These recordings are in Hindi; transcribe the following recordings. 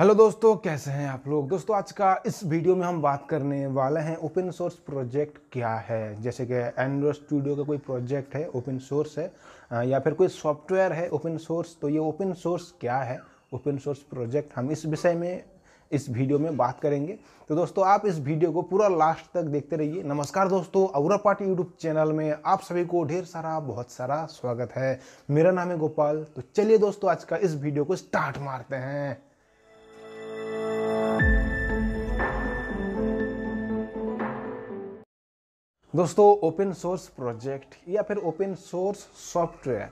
हेलो दोस्तों कैसे हैं आप लोग दोस्तों आज का इस वीडियो में हम बात करने वाले हैं ओपन सोर्स प्रोजेक्ट क्या है जैसे कि एंड्रॉयड स्टूडियो का कोई प्रोजेक्ट है ओपन सोर्स है या फिर कोई सॉफ्टवेयर है ओपन सोर्स तो ये ओपन सोर्स क्या है ओपन सोर्स प्रोजेक्ट हम इस विषय में इस वीडियो में बात करेंगे तो दोस्तों आप इस वीडियो को पूरा लास्ट तक देखते रहिए नमस्कार दोस्तों अवरा पार्टी यूट्यूब चैनल में आप सभी को ढेर सारा बहुत सारा स्वागत है मेरा नाम है गोपाल तो चलिए दोस्तों आज का इस वीडियो को स्टार्ट मारते हैं दोस्तों ओपन सोर्स प्रोजेक्ट या फिर ओपन सोर्स सॉफ्टवेयर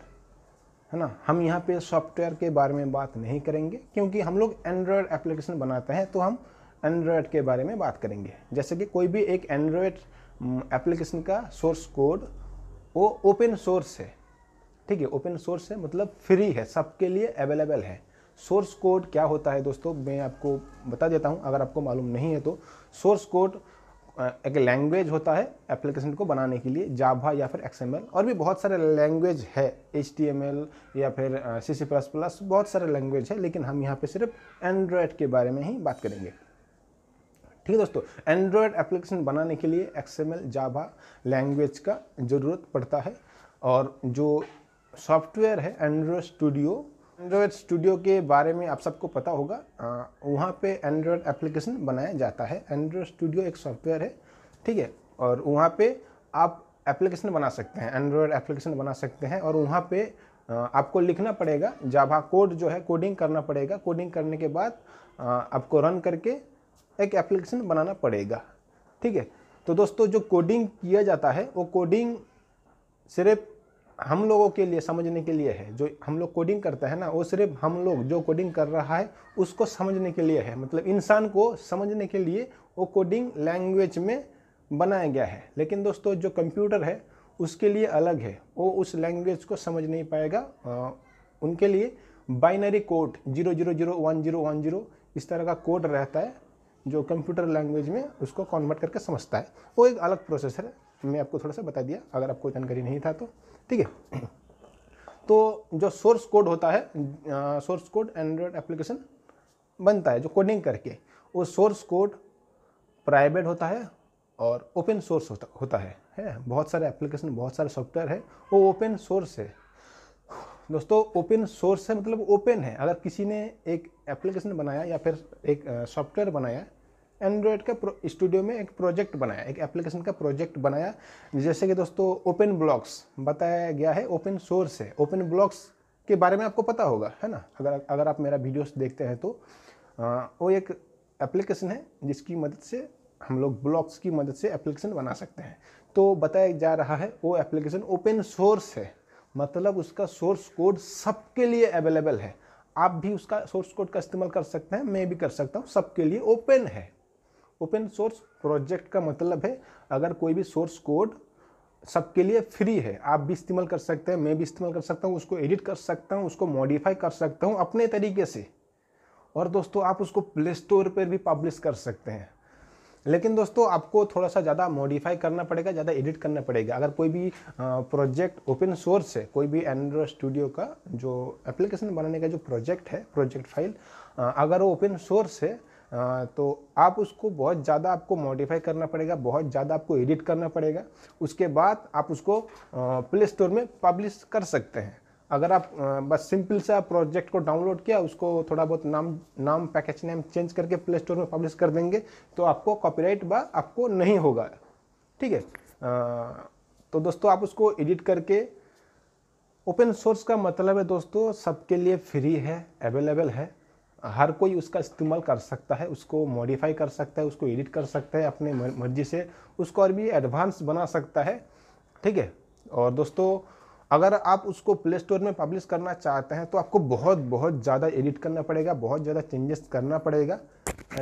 है ना हम यहाँ पे सॉफ्टवेयर के बारे में बात नहीं करेंगे क्योंकि हम लोग एंड्रॉयड एप्लीकेशन बनाते हैं तो हम एंड्रॉयड के बारे में बात करेंगे जैसे कि कोई भी एक एंड्रॉयड एप्लीकेशन का सोर्स कोड वो ओपन सोर्स है ठीक है ओपन सोर्स है मतलब फ्री है सबके लिए अवेलेबल है सोर्स कोड क्या होता है दोस्तों मैं आपको बता देता हूँ अगर आपको मालूम नहीं है तो सोर्स कोड एक लैंग्वेज होता है एप्लीकेशन को बनाने के लिए जाभा या फिर एक्स और भी बहुत सारे लैंग्वेज है एच या फिर सी सी प्लस प्लस बहुत सारे लैंग्वेज है लेकिन हम यहाँ पे सिर्फ एंड्रॉयड के बारे में ही बात करेंगे ठीक है दोस्तों एंड्रॉयड एप्लीकेशन बनाने के लिए एक्स जाभा लैंग्वेज का ज़रूरत पड़ता है और जो सॉफ्टवेयर है एंड्रॉयड स्टूडियो एंड्रॉयड स्टूडियो के बारे में आप सबको पता होगा वहाँ पे एंड्रॉयड एप्लीकेशन बनाया जाता है एंड्रॉयड स्टूडियो एक सॉफ्टवेयर है ठीक है और वहाँ पे आप एप्लीकेशन बना सकते हैं एंड्रॉयड एप्लीकेशन बना सकते हैं और वहाँ पे आपको लिखना पड़ेगा जाभा कोड जो है कोडिंग करना पड़ेगा कोडिंग करने के बाद आपको रन करके एक एप्लीकेशन बनाना पड़ेगा ठीक है तो दोस्तों जो कोडिंग किया जाता है वो कोडिंग सिर्फ हम लोगों के लिए समझने के लिए है जो हम लोग कोडिंग करते हैं ना वो सिर्फ हम लोग जो कोडिंग कर रहा है उसको समझने के लिए है मतलब इंसान को समझने के लिए वो कोडिंग लैंग्वेज में बनाया गया है लेकिन दोस्तों जो कंप्यूटर है उसके लिए अलग है वो उस लैंग्वेज को समझ नहीं पाएगा आ, उनके लिए binary code zero zero zero one zero one zero इस तरह का कोड रहता है जो कंप्यूटर लैंग्वेज में उसको कन्वर्ट करके समझता है वो एक अलग प्रोसेस है मैं आपको थोड़ा सा बता दिया अगर आपको जानकारी नहीं था तो ठीक है तो जो सोर्स कोड होता है सोर्स कोड एंड्रॉयड एप्लीकेशन बनता है जो कोडिंग करके वो सोर्स कोड प्राइवेट होता है और ओपन सोर्स होता होता है है बहुत सारे एप्लीकेशन बहुत सारे सॉफ्टवेयर है वो ओपन सोर्स है दोस्तों ओपन सोर्स है मतलब ओपन है अगर किसी ने एक एप्लीकेशन बनाया या फिर एक सॉफ्टवेयर बनाया एंड्रॉयड का स्टूडियो में एक प्रोजेक्ट बनाया एक एप्लीकेशन का प्रोजेक्ट बनाया जैसे कि दोस्तों ओपन ब्लॉक्स बताया गया है ओपन सोर्स है ओपन ब्लॉक्स के बारे में आपको पता होगा है ना अगर अगर आप मेरा वीडियोस देखते हैं तो आ, वो एक एप्लीकेशन है जिसकी मदद से हम लोग ब्लॉक्स की मदद से एप्लीकेशन बना सकते हैं तो बताया जा रहा है वो एप्लीकेशन ओपन सोर्स है मतलब उसका सोर्स कोड सबके लिए अवेलेबल है आप भी उसका सोर्स कोड का इस्तेमाल कर सकते हैं मैं भी कर सकता हूँ सबके लिए ओपन है ओपन सोर्स प्रोजेक्ट का मतलब है अगर कोई भी सोर्स कोड सबके लिए फ्री है आप भी इस्तेमाल कर सकते हैं मैं भी इस्तेमाल कर सकता हूँ उसको एडिट कर सकता हूँ उसको मॉडिफाई कर सकता हूँ अपने तरीके से और दोस्तों आप उसको प्ले स्टोर पर भी पब्लिश कर सकते हैं लेकिन दोस्तों आपको थोड़ा सा ज़्यादा मॉडिफाई करना पड़ेगा ज़्यादा एडिट करना पड़ेगा अगर कोई भी प्रोजेक्ट ओपन सोर्स है कोई भी एंड्रॉयड स्टूडियो का जो एप्लीकेशन बनाने का जो प्रोजेक्ट है प्रोजेक्ट फाइल अगर वो ओपन सोर्स है तो आप उसको बहुत ज़्यादा आपको मॉडिफाई करना पड़ेगा बहुत ज़्यादा आपको एडिट करना पड़ेगा उसके बाद आप उसको प्ले स्टोर में पब्लिश कर सकते हैं अगर आप बस सिंपल सा प्रोजेक्ट को डाउनलोड किया उसको थोड़ा बहुत नाम नाम पैकेज नेम चेंज करके प्ले स्टोर में पब्लिश कर देंगे तो आपको कॉपीराइट बा आपको नहीं होगा ठीक है तो दोस्तों आप उसको एडिट करके ओपन सोर्स का मतलब है दोस्तों सबके लिए फ्री है अवेलेबल है हर कोई उसका इस्तेमाल कर सकता है उसको मॉडिफाई कर सकता है उसको एडिट कर सकता है अपने मर्जी से उसको और भी एडवांस बना सकता है ठीक है और दोस्तों अगर आप उसको प्ले स्टोर में पब्लिश करना चाहते हैं तो आपको बहुत बहुत ज़्यादा एडिट करना पड़ेगा बहुत ज़्यादा चेंजेस करना पड़ेगा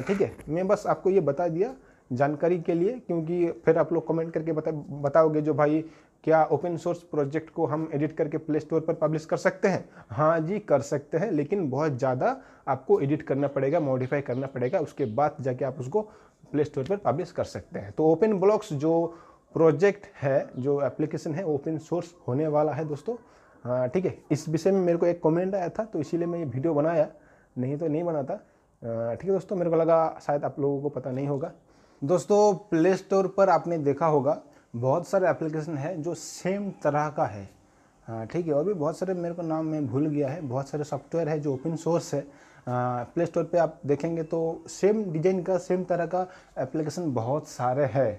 ठीक है मैं बस आपको ये बता दिया जानकारी के लिए क्योंकि फिर आप लोग कमेंट करके बता बताओगे जो भाई क्या ओपन सोर्स प्रोजेक्ट को हम एडिट करके प्ले स्टोर पर पब्लिश कर सकते हैं हाँ जी कर सकते हैं लेकिन बहुत ज़्यादा आपको एडिट करना पड़ेगा मॉडिफाई करना पड़ेगा उसके बाद जाके आप उसको प्ले स्टोर पर पब्लिश कर सकते हैं तो ओपन ब्लॉक्स जो प्रोजेक्ट है जो एप्लीकेशन है ओपन सोर्स होने वाला है दोस्तों हाँ ठीक है इस विषय में मेरे को एक कमेंट आया था तो इसीलिए मैं ये वीडियो बनाया नहीं तो नहीं बनाता हाँ, ठीक है दोस्तों मेरे को लगा शायद आप लोगों को पता नहीं होगा दोस्तों प्ले स्टोर पर आपने देखा होगा बहुत सारे एप्लीकेशन है जो सेम तरह का है ठीक है और भी बहुत सारे मेरे को नाम में भूल गया है बहुत सारे सॉफ्टवेयर है जो ओपन सोर्स है प्ले स्टोर पर आप देखेंगे तो सेम डिजाइन का सेम तरह का एप्लीकेशन बहुत सारे है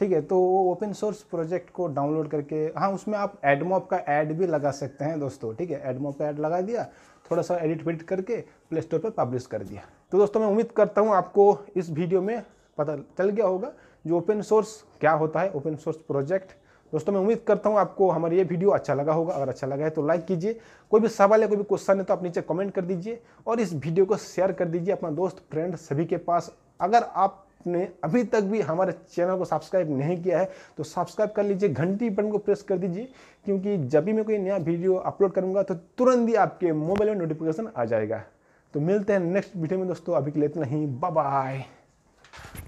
ठीक है तो वो ओपन सोर्स प्रोजेक्ट को डाउनलोड करके हाँ उसमें आप एडमॉप का ऐड भी लगा सकते हैं दोस्तों ठीक है एडमॉप का ऐड लगा दिया थोड़ा सा एडिट विडिट करके प्ले स्टोर पर पब्लिश कर दिया तो दोस्तों मैं उम्मीद करता हूँ आपको इस वीडियो में पता चल गया होगा जो ओपन सोर्स क्या होता है ओपन सोर्स प्रोजेक्ट दोस्तों मैं उम्मीद करता हूँ आपको हमारा ये वीडियो अच्छा लगा होगा अगर अच्छा लगा है तो लाइक कीजिए कोई भी सवाल है कोई भी क्वेश्चन है तो आप नीचे कमेंट कर दीजिए और इस वीडियो को शेयर कर दीजिए अपना दोस्त फ्रेंड सभी के पास अगर आप आपने अभी तक भी हमारे चैनल को सब्सक्राइब नहीं किया है तो सब्सक्राइब कर लीजिए घंटी बटन को प्रेस कर दीजिए क्योंकि जब भी मैं कोई नया वीडियो अपलोड करूँगा तो तुरंत ही आपके मोबाइल में नोटिफिकेशन आ जाएगा तो मिलते हैं नेक्स्ट वीडियो में दोस्तों अभी के लिए इतना ही बाय